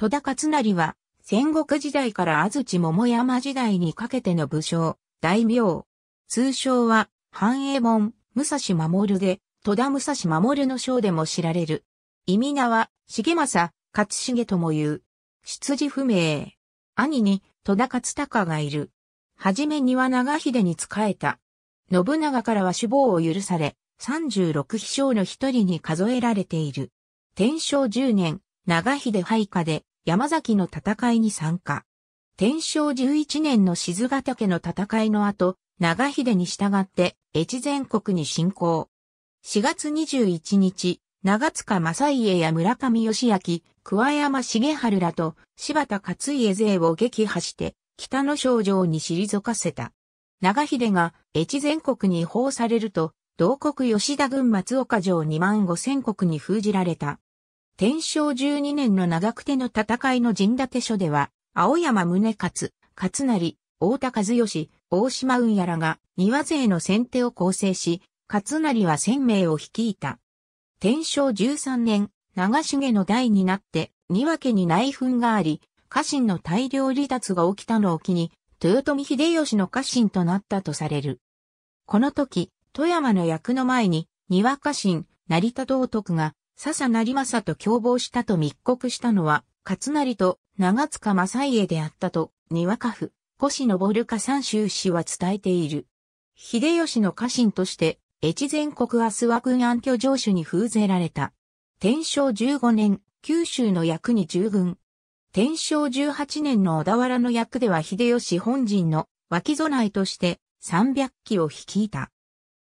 戸田勝成は、戦国時代から安土桃山時代にかけての武将、大名。通称は、繁栄門、武蔵守で、戸田武蔵守の将でも知られる。意味名は、重政、勝重とも言う。出自不明。兄に、戸田勝隆がいる。はじめには長秀に仕えた。信長からは首謀を許され、三十六秘将の一人に数えられている。天正十年、長秀配下で、山崎の戦いに参加。天正11年の静ヶ岳の戦いの後、長秀に従って越前国に侵攻。4月21日、長塚正家や村上義明、桑山重春らと柴田勝家勢を撃破して北の少城に退かせた。長秀が越前国に放されると、同国吉田軍松岡城2万5千国に封じられた。天正12年の長久手の戦いの陣立書では、青山宗勝、勝成、大田和義、大島運やらが、庭勢の先手を構成し、勝成は千名を率いた。天正13年、長重の代になって、庭家に内紛があり、家臣の大量離脱が起きたのを機に、豊臣秀吉の家臣となったとされる。この時、富山の役の前に、庭家臣、成田道徳が、笹成政と共謀したと密告したのは、勝成と長塚正家であったと、にわか府、越昇か三州氏は伝えている。秀吉の家臣として、越前国阿諏和軍暗居城主に封ぜられた。天正15年、九州の役に従軍。天正18年の小田原の役では秀吉本人の脇備えとして三百機を率いた。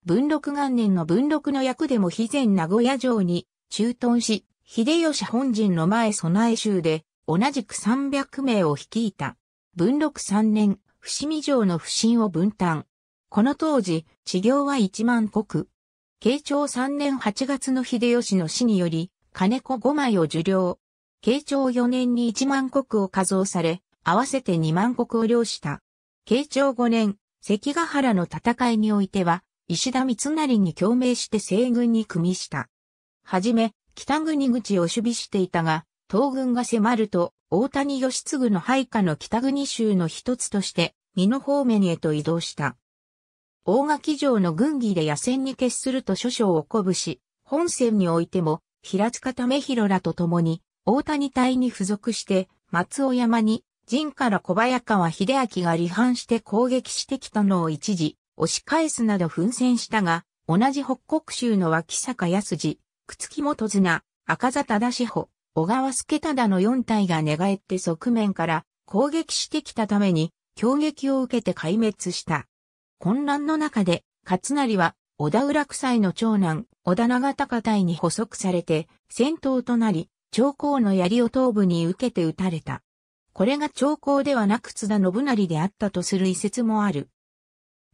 文禄元年の文禄の役でも肥前名古屋城に駐屯し、秀吉本陣の前備え州で、同じく300名を率いた。文禄3年、伏見城の不審を分担。この当時、治療は1万国。慶長3年8月の秀吉の死により、金子5枚を受領。慶長4年に1万国を加増され、合わせて2万国を領した。慶長5年、関ヶ原の戦いにおいては、石田三成に共鳴して西軍に組みした。はじめ、北国口を守備していたが、東軍が迫ると、大谷義継の配下の北国州の一つとして、美濃方面へと移動した。大垣城の軍議で野戦に決すると諸将を鼓舞し、本戦においても、平塚為広らと共に、大谷隊に付属して、松尾山に、陣から小早川秀明が離反して攻撃してきたのを一時、押し返すなど奮戦したが、同じ北国州の脇坂安次、もとず綱、赤座忠志保、小川助忠の四体が寝返って側面から攻撃してきたために、強撃を受けて壊滅した。混乱の中で、勝成は、小田浦斎の長男、小田長高隊に捕捉されて、戦闘となり、長江の槍を頭部に受けて撃たれた。これが長江ではなく津田信成であったとする遺説もある。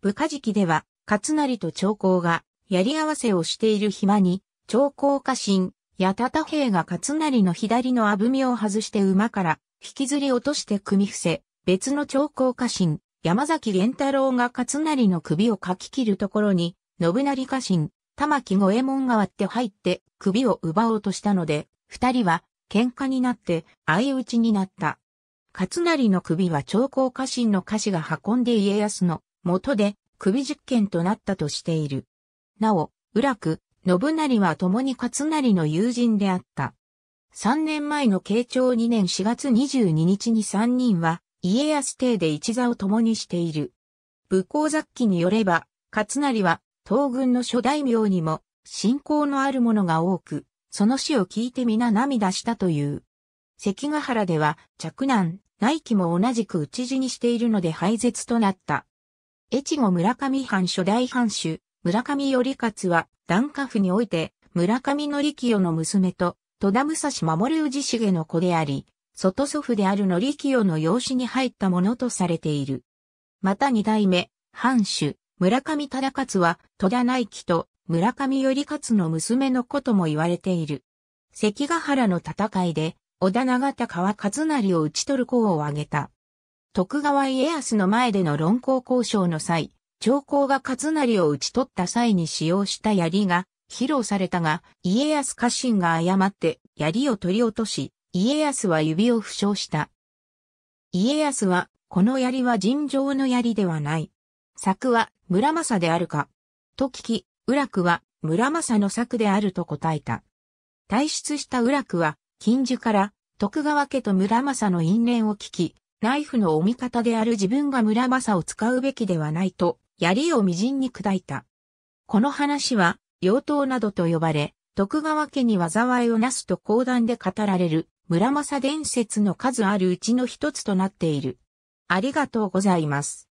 部下時期では、勝成と長江が、槍合わせをしている暇に、長江家臣、八田兵が勝成の左のあぶみを外して馬から引きずり落として組み伏せ、別の長江家臣、山崎玄太郎が勝成の首をかき切るところに、信成家臣、玉木五右衛門が割って入って首を奪おうとしたので、二人は喧嘩になって相打ちになった。勝成の首は長江家臣の家詞が運んで家康の元で首実験となったとしている。なお、浦区、信成は共に勝成の友人であった。三年前の慶長二年四月二十二日に三人は家康邸で一座を共にしている。武功雑記によれば、勝成は東軍の諸大名にも信仰のある者が多く、その死を聞いて皆涙したという。関ヶ原では嫡男、内記も同じく討ち死にしているので廃絶となった。越後村上藩初代藩主、村上頼勝は、段下府において、村上則清の娘と、戸田武蔵守氏重の子であり、外祖父である則清の養子に入ったものとされている。また二代目、藩主、村上忠勝は、戸田内記と村上頼勝の娘の子とも言われている。関ヶ原の戦いで、織田長田川和成を討ち取る功を挙げた。徳川家康の前での論功交渉の際、長江が勝成を討ち取った際に使用した槍が披露されたが、家康家臣が誤って槍を取り落とし、家康は指を負傷した。家康は、この槍は尋常の槍ではない。作は村正であるか。と聞き、浦久は村正の作であると答えた。退出した浦久は、近所から徳川家と村正の因縁を聞き、ナイフのお味方である自分が村正を使うべきではないと槍をみじんに砕いた。この話は、妖刀などと呼ばれ、徳川家に災いをなすと講談で語られる村政伝説の数あるうちの一つとなっている。ありがとうございます。